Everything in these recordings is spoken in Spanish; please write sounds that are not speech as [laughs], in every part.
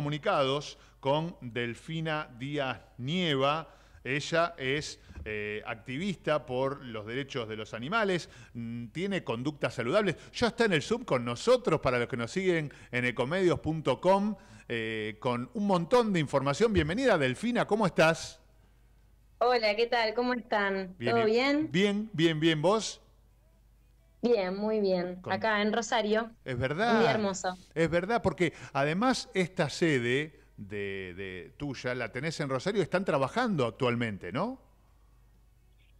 comunicados con Delfina Díaz Nieva. Ella es eh, activista por los derechos de los animales, mm, tiene conductas saludables. Ya está en el Zoom con nosotros, para los que nos siguen en ecomedios.com, eh, con un montón de información. Bienvenida, Delfina, ¿cómo estás? Hola, ¿qué tal? ¿Cómo están? ¿Todo bien? Bien, bien, bien. ¿Vos? Bien, muy bien. Acá en Rosario. Es verdad. Muy hermoso. Es verdad, porque además esta sede de, tuya la tenés en Rosario, están trabajando actualmente, ¿no?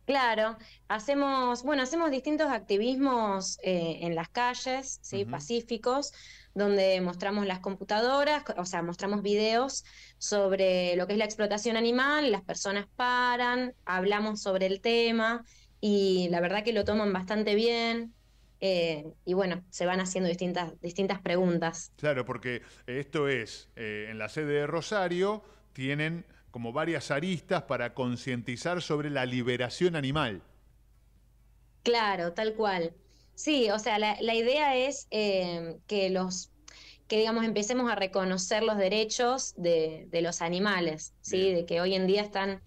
Claro, hacemos, bueno, hacemos distintos activismos eh, en las calles, sí, pacíficos, donde mostramos las computadoras, o sea, mostramos videos sobre lo que es la explotación animal, las personas paran, hablamos sobre el tema y la verdad que lo toman bastante bien. Eh, y bueno, se van haciendo distintas, distintas preguntas. Claro, porque esto es, eh, en la sede de Rosario tienen como varias aristas para concientizar sobre la liberación animal. Claro, tal cual. Sí, o sea, la, idea es eh, que los que digamos empecemos a reconocer los derechos de, los animales, ¿sí? de que hoy en día están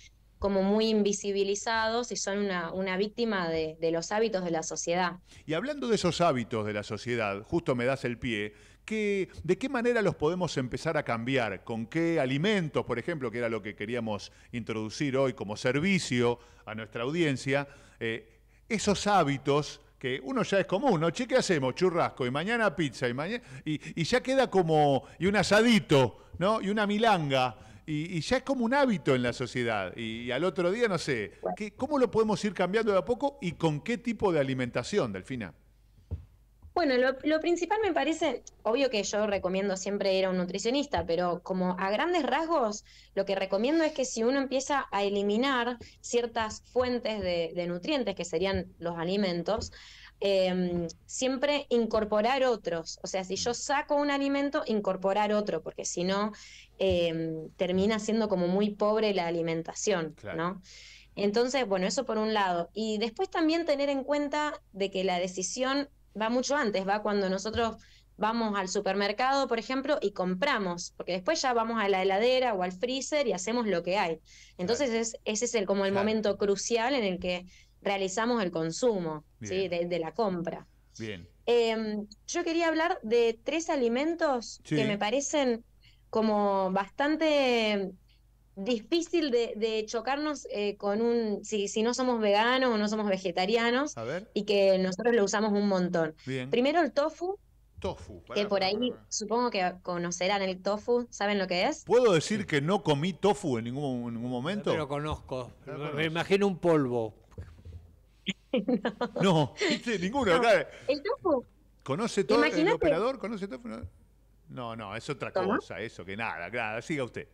como muy invisibilizados y son una, víctima de, los hábitos de la sociedad. Y hablando de esos hábitos de la sociedad, justo me das el pie, que, ¿de qué manera los podemos empezar a cambiar? ¿Con qué alimentos, por ejemplo, que era lo que queríamos introducir hoy como servicio a nuestra audiencia? Eh, esos hábitos que uno ya es común, ¿no? Che, ¿qué hacemos? Churrasco y mañana pizza y mañana... Y, y ya queda como... y un asadito, ¿no? Y una milanga y, ya es como un hábito en la sociedad. Y, al otro día, no sé, ¿cómo lo podemos ir cambiando de a poco y con qué tipo de alimentación, Delfina? Bueno, lo, principal me parece, obvio que yo recomiendo siempre ir a un nutricionista, pero como a grandes rasgos, lo que recomiendo es que si uno empieza a eliminar ciertas fuentes de, nutrientes, que serían los alimentos, em, siempre incorporar otros. O sea, si yo saco un alimento, incorporar otro, porque si no, Em, termina siendo como muy pobre la alimentación, ¿no? Entonces, bueno, eso por un lado. Y después también tener en cuenta de que la decisión va mucho antes, va cuando nosotros vamos al supermercado, por ejemplo, y compramos, porque después ya vamos a la heladera o al freezer y hacemos lo que hay. Entonces ese es el, como el momento crucial en el que realizamos el consumo de, la compra. Bien. Em, yo quería hablar de tres alimentos que me parecen como bastante difícil de, chocarnos eh, con un, si, no somos veganos o no somos vegetarianos, y que nosotros lo usamos un montón. Primero el tofu. que por ahí supongo que conocerán el tofu, ¿saben lo que es? ¿Puedo decir que no comí tofu en ningún, ningún momento? Pero conozco, me, imagino un polvo. [laughs] no, [laughs] no ninguno. El tofu. ¿Conoce todo el operador? ¿Conoce tofu? No, no, es otra cosa, eso que nada, nada, siga usted.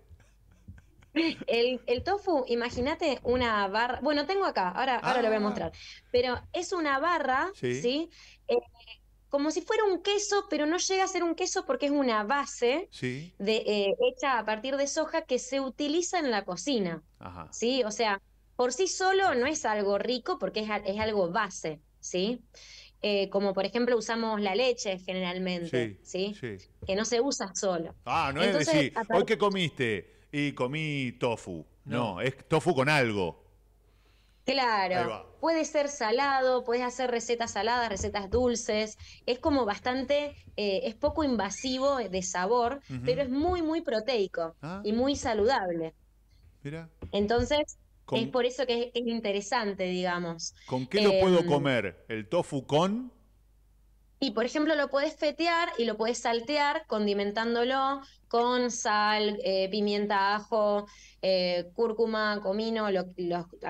[laughs] El, tofu, imagínate una barra, bueno, tengo acá, ahora, ahora lo voy a ah. mostrar, pero es una barra, ¿sí? Eh, como si fuera un queso, pero no llega a ser un queso porque es una base de, eh, hecha a partir de soja que se utiliza en la cocina. ¿sí? O sea, por sí solo no es algo rico porque es, es algo base. ¿sí? Eh, como por ejemplo usamos la leche generalmente, ¿sí? Que no se usa solo. Ah, no es decir, hoy que comiste y comí tofu. No, es tofu con algo. Claro, puede ser salado, puedes hacer recetas saladas, recetas dulces, es como bastante, eh, es poco invasivo de sabor, pero es muy, muy proteico ah. y muy saludable. Mira. Entonces, es por eso que es, interesante, digamos. ¿Con qué lo puedo em, comer? ¿El tofu con? Y por ejemplo lo puedes fetear y lo puedes saltear condimentándolo con sal, eh, pimienta, ajo, eh, cúrcuma, comino, los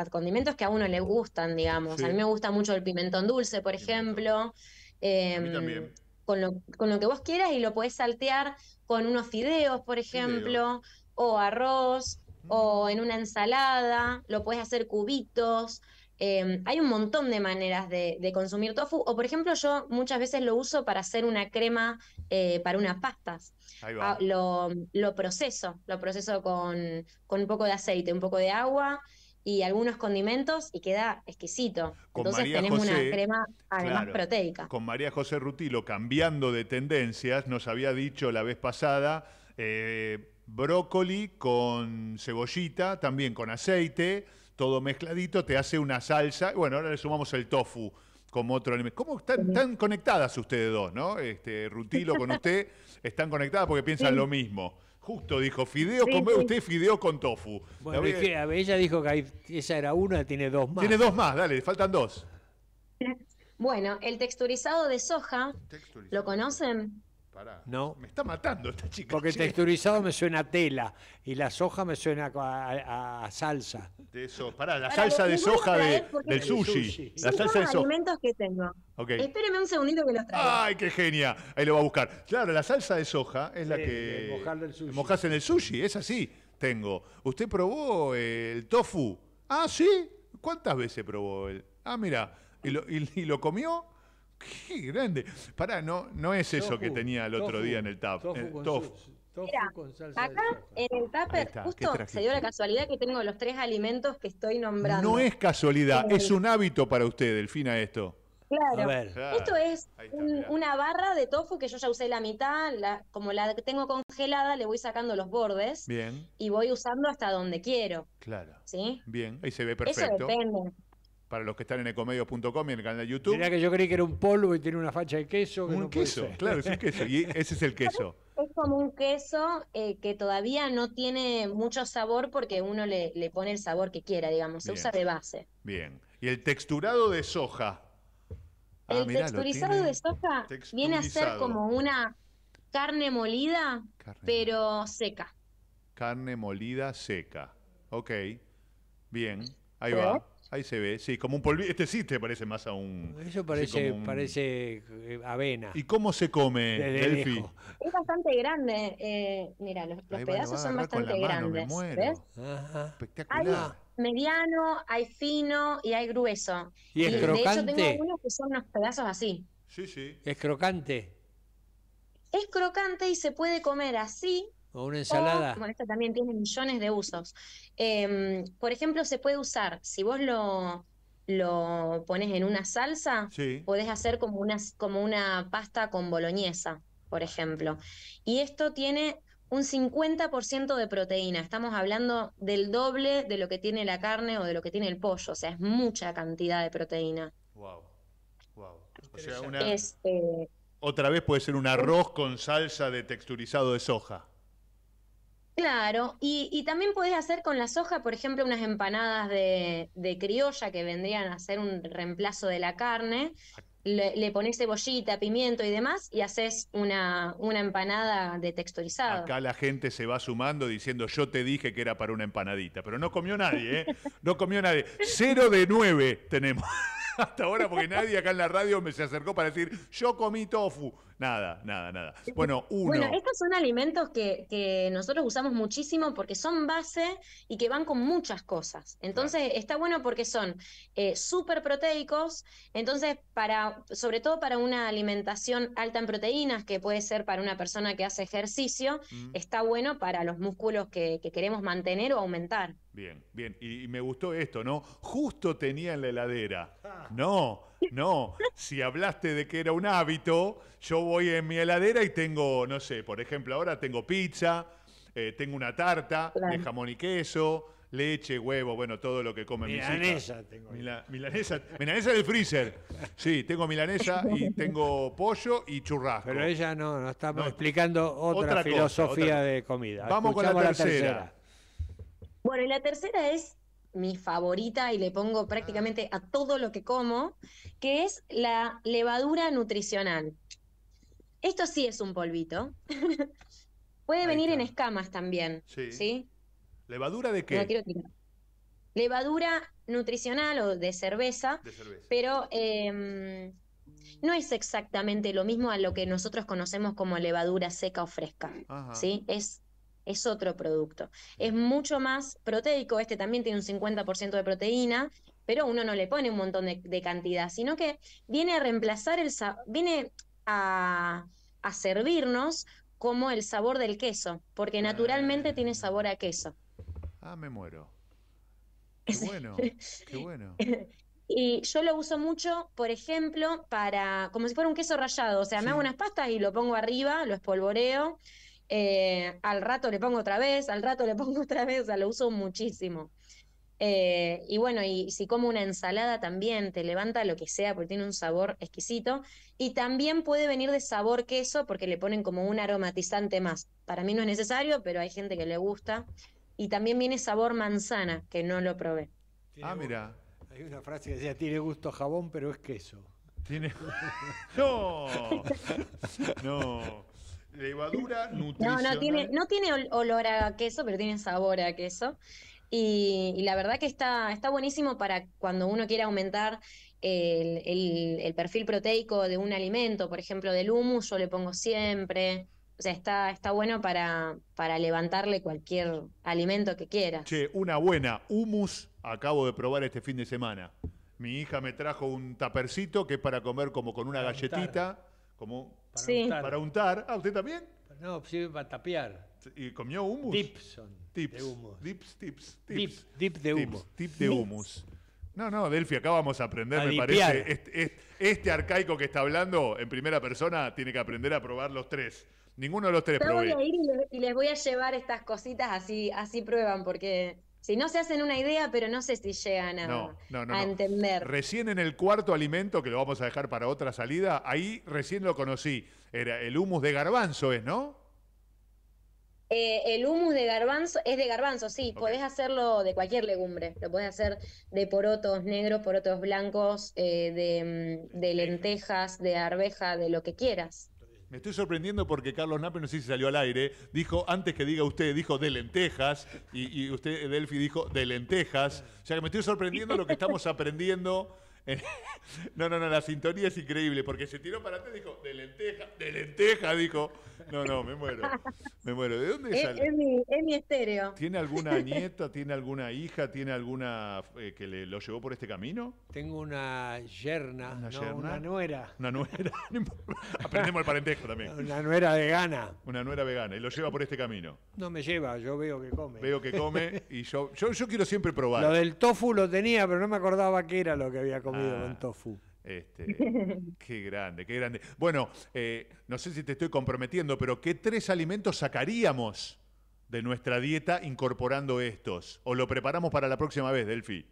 condimentos que a uno le gustan, digamos. A mí me gusta mucho el pimentón dulce, por ejemplo. A mí em, también. Con lo, que vos quieras y lo puedes saltear con unos fideos, por ejemplo, o arroz, o en una ensalada, lo puedes hacer cubitos. Eh, hay un montón de maneras de, consumir tofu. O, por ejemplo, yo muchas veces lo uso para hacer una crema eh, para unas pastas. Ah, lo, proceso, lo proceso con, un poco de aceite, un poco de agua y algunos condimentos y queda exquisito. Entonces tenemos una crema además proteica. Con María José Rutilo, cambiando de tendencias, nos había dicho la vez pasada. Eh, brócoli con cebollita, también con aceite, todo mezcladito, te hace una salsa. Bueno, ahora le sumamos el tofu como otro elemento. ¿Cómo están conectadas ustedes dos, no? Este, Rutilo con usted, [laughs] están conectadas porque piensan lo mismo. Justo dijo, fideo, con... usted fideo con tofu. Bueno, ella dijo que ahí, esa era una, tiene dos más. Tiene dos más, dale, faltan dos. Bueno, el texturizado de soja, ¿lo conocen? No. Me está matando esta chica. Porque texturizado me suena a tela y la soja me suena a, salsa. De eso, pará, la salsa de soja de, del sushi. sushi. La alimentos que tengo. Espéreme un segundito que los traigo. ¡Ay, qué genia! Ahí lo va a buscar. Claro, la salsa de soja es la que. mojas en el sushi, es así. Tengo. ¿Usted probó el tofu? Ah, sí. ¿Cuántas veces probó él? Ah, mira. y lo comió? Qué grande. Pará, no, no es eso que tenía el otro día en el TAP. Tofu, eh, acá en el tupper justo se dio la casualidad que tengo los tres alimentos que estoy nombrando. No es casualidad, es un hábito para usted, Delfina, esto. Claro. A ver. Esto es una barra de tofu que yo ya usé la mitad, como la tengo congelada, le voy sacando los bordes. Bien. Y voy usando hasta donde quiero. Claro. ¿Sí? Bien, ahí se ve perfecto para los que están en ecomedio.com y en el canal de YouTube. Mirá que yo creí que era un polvo y tiene una facha de queso. un queso, claro, es un queso. Y ese es el queso. Es como un queso eh, que todavía no tiene mucho sabor porque uno le, pone el sabor que quiera, digamos, se usa de base. Bien. ¿Y el texturado de soja? Ah, el texturizado de soja viene a ser como una carne molida, pero seca. Carne molida seca. Ok. Bien, ahí va. Ahí se ve, sí, como un polvillo. Este sí te parece más a un. Eso parece, parece eh, avena. ¿Y cómo se come, Delphi? Es bastante grande. Eh, mira, los, pedazos son bastante grandes. ¿ves? Espectacular. Hay mediano, hay fino y hay grueso. Y es crocante. De hecho, tengo algunos que son unos pedazos así. Sí, sí. Es crocante. Es crocante y se puede comer así o una ensalada. también tiene millones de usos. Em, por ejemplo, se puede usar, si vos lo, lo pones en una salsa, podés hacer como una, como una pasta con boloñesa, por ejemplo. Y esto tiene un 50% de proteína. Estamos hablando del doble de lo que tiene la carne o de lo que tiene el pollo. O sea, es mucha cantidad de proteína. Wow. Wow. O sea, eh, otra vez puede ser un arroz con salsa de texturizado de soja. Claro, y, también podés hacer con la soja, por ejemplo, unas empanadas de, de criolla que vendrían a ser un reemplazo de la carne. Le, pones cebollita, pimiento y demás y haces una, una empanada de texturizado. Acá la gente se va sumando diciendo yo te dije que era para una empanadita, pero no comió nadie, ¿eh? No comió nadie. Cero de nueve tenemos hasta ahora porque nadie acá en la radio me se acercó para decir, yo comí tofu. Nada, nada, nada. Bueno, uno. Bueno, estos son alimentos que, nosotros usamos muchísimo porque son base y que van con muchas cosas. Entonces, está bueno porque son eh, súper proteicos. Entonces, para, sobre todo para una alimentación alta en proteínas, que puede ser para una persona que hace ejercicio, mm. está bueno para los músculos que queremos mantener o aumentar. Bien, bien. Y, me gustó esto, ¿no? Justo tenía en la heladera. Ah. No, no. Si hablaste de que era un hábito, yo voy en mi heladera y tengo, no sé, por ejemplo, ahora tengo pizza, eh, tengo una tarta de jamón y queso, leche, huevo, bueno, todo lo que come mi mis Tengo milanesa milanesa. del freezer. Sí, tengo milanesa y [laughs] tengo pollo y churrasco. Pero ella no, nos estamos explicando otra, filosofía de comida. Vamos con La tercera. Bueno, y la tercera es mi favorita y le pongo ah. prácticamente a todo lo que como, que es la levadura nutricional. Esto sí es un polvito. [laughs] Puede venir en escamas también. Sí. ¿Levadura de qué? Levadura nutricional o de cerveza. Pero em, no es exactamente lo mismo a lo que nosotros conocemos como levadura seca o fresca. ¿sí? Es es otro producto. Es mucho más proteico, este también tiene un 50% de proteína, pero uno no le pone un montón de, cantidad, sino que viene a reemplazar el viene a, servirnos como el sabor del queso, porque naturalmente tiene ah. sabor a queso. Ah, me muero. Qué [laughs] bueno, qué bueno. [laughs] Y yo lo uso mucho, por ejemplo, para, como si fuera un queso rallado, o sea, me hago unas pastas y lo pongo arriba, lo espolvoreo, eh, al rato le pongo otra vez, al rato le [laughs] pongo otra vez, o sea, lo uso muchísimo. Eh, y bueno, y si como una ensalada también te levanta lo que sea porque tiene un sabor exquisito. Y también puede venir de sabor queso porque le ponen como un aromatizante más. Para mí no es necesario, pero hay gente que le gusta. Y también viene sabor manzana, que no lo probé. Ah, mira. Hay una frase que decía, tiene gusto jabón, pero es queso. Tiene... [laughs] [laughs] no. no levadura, No, no tiene, olor a queso, pero tiene sabor a queso. Y, la verdad que está, está buenísimo para cuando uno quiere aumentar el, perfil proteico de un alimento, por ejemplo, del humus, yo le pongo siempre. O sea, está, está bueno para, para levantarle cualquier alimento que quiera. Che, una buena humus acabo de probar este fin de semana. Mi hija me trajo un tapercito que es para comer como con una galletita, como para sí. untar. Para untar. Ah, ¿usted también? No, sirve para tapear. ¿Y comió humus? Dipson. Tips. De humus. Dips, tips, tips. Dip, de humus. tip de humus. No, no, Delphi, acá vamos a aprender, me parece. Este, este, este, arcaico que está hablando en primera persona tiene que aprender a probar los tres. Ninguno de los tres Yo probé. voy a ir y les voy a llevar estas cositas así, así prueban, porque si no se hacen una idea, pero no sé si llegan a, entender. Recién en el cuarto alimento, que lo vamos a dejar para otra salida, ahí recién lo conocí. Era el humus de garbanzo, ¿es, no? Eh, el humus de garbanzo es de garbanzo, sí, podés hacerlo de cualquier legumbre, lo podés hacer de porotos negros, porotos blancos, eh, de, mm, de lentejas, de arveja, de lo que quieras. Me estoy sorprendiendo porque Carlos Nape, no sé si salió al aire, dijo, antes que diga usted, dijo de lentejas, y, y usted, Delphi, dijo de lentejas. O sea que me estoy sorprendiendo lo que estamos aprendiendo [laughs] No, no, no, la sintonía es increíble, porque se tiró para atrás y dijo, de lenteja, de lenteja, dijo. No, no, me muero, me muero. ¿De dónde [laughs] es, Es mi, estéreo. ¿Tiene alguna [laughs] nieta, tiene alguna hija, tiene alguna eh, que lo llevó por este camino? Tengo una yerna, ¿Una, no, una nuera. Una nuera, aprendemos el parentesco también. Una nuera vegana. Una nuera vegana, y lo lleva por este camino. No me lleva, yo veo que come. Veo que come y yo, yo, yo quiero siempre probar. Lo del tofu lo tenía, pero no me acordaba qué era lo que había comido tofu. Este, [laughs] qué grande, qué grande. Bueno, eh, no sé si te estoy comprometiendo, pero ¿qué tres alimentos sacaríamos de nuestra dieta incorporando estos? ¿O lo preparamos para la próxima vez, Delfi?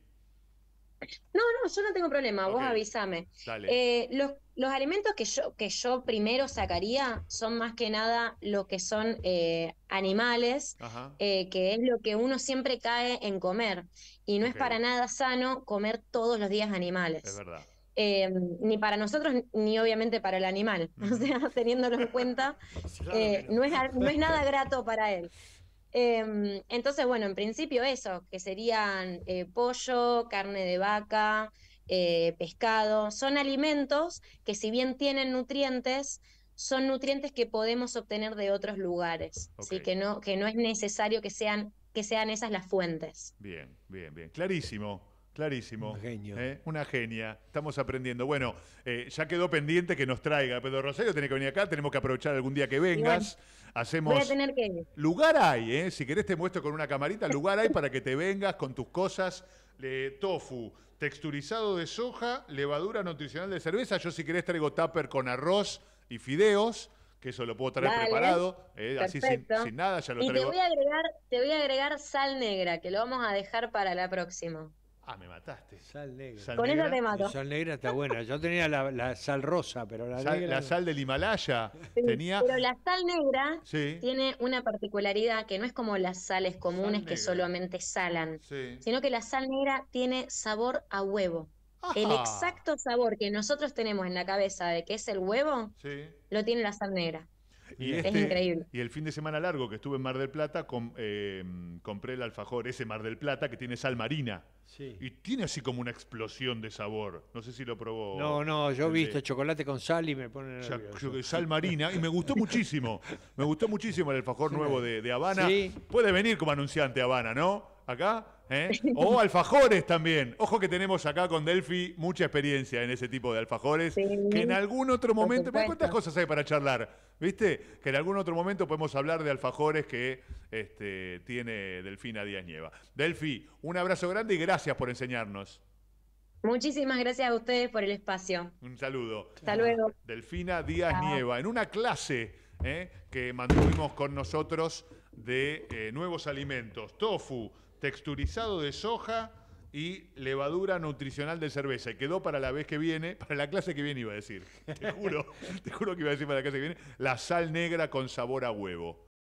No, no, yo no tengo problema, vos avísame. Eh, los, alimentos que yo, que yo primero sacaría son más que nada lo que son eh, animales, eh, que es lo que uno siempre cae en comer. Y no es para nada sano comer todos los días animales. verdad. Em, ni para nosotros ni obviamente para el animal. [laughs] O sea, teniéndolo en cuenta, [laughs] no, es, no, es, nada grato para él. Em, entonces, bueno, en principio eso, que serían eh, pollo, carne de vaca, eh, pescado, son alimentos que si bien tienen nutrientes, son nutrientes que podemos obtener de otros lugares, así que, no, que no es necesario que sean, que sean esas las fuentes. Bien, bien, bien, clarísimo. Clarísimo. genio. ¿eh? Una genia. Estamos aprendiendo. Bueno, eh, ya quedó pendiente que nos traiga Pedro Rosario. Tiene que venir acá. Tenemos que aprovechar algún día que vengas. Hacemos. Lugar hay, ¿eh? Si querés, te muestro con una camarita. Lugar hay para que te vengas con tus cosas. tofu, texturizado de soja, levadura nutricional de cerveza. Yo, si querés, traigo tupper con arroz y fideos que eso lo puedo traer preparado, ¿eh? así sin, nada, ya lo y traigo. te voy a agregar sal negra, que lo vamos a dejar para la próxima. Ah, me mataste. Sal negra. Con eso te mato. Sal negra está buena. Yo tenía la, sal rosa, pero la sal, del Himalaya tenía. Pero la sal negra tiene una particularidad que no es como las sales comunes que solamente salan, sino que la sal negra tiene sabor a huevo. El exacto sabor que nosotros tenemos en la cabeza de que es el huevo, lo tiene la sal negra. Y este, increíble. Y el fin de semana largo que estuve en Mar del Plata, eh, compré el alfajor ese Mar del Plata que tiene sal marina. Y tiene así como una explosión de sabor. No sé si lo probó. No, no, yo he visto chocolate con sal y me pone sal marina y me gustó [laughs] muchísimo. Me gustó muchísimo el alfajor nuevo de, Habana. Puede venir como anunciante Habana, ¿no? Acá. ¿Eh? [laughs] O alfajores también. Ojo que tenemos acá con Delfi mucha experiencia en ese tipo de alfajores. que en algún otro momento. ¿Cuántas cosas hay para charlar? ¿Viste? Que en algún otro momento podemos hablar de alfajores que este, tiene Delfina Díaz Nieva. Delfi, un abrazo grande y gracias por enseñarnos. Muchísimas gracias a ustedes por el espacio. Un saludo. Hasta luego. Delfina Díaz Nieva, en una clase ¿eh? que mantuvimos con nosotros de eh, nuevos alimentos, tofu, texturizado de soja y levadura nutricional de cerveza. Y quedó para la vez que viene, para la clase que viene iba a decir, te juro, te juro que iba a decir para la clase que viene, la sal negra con sabor a huevo.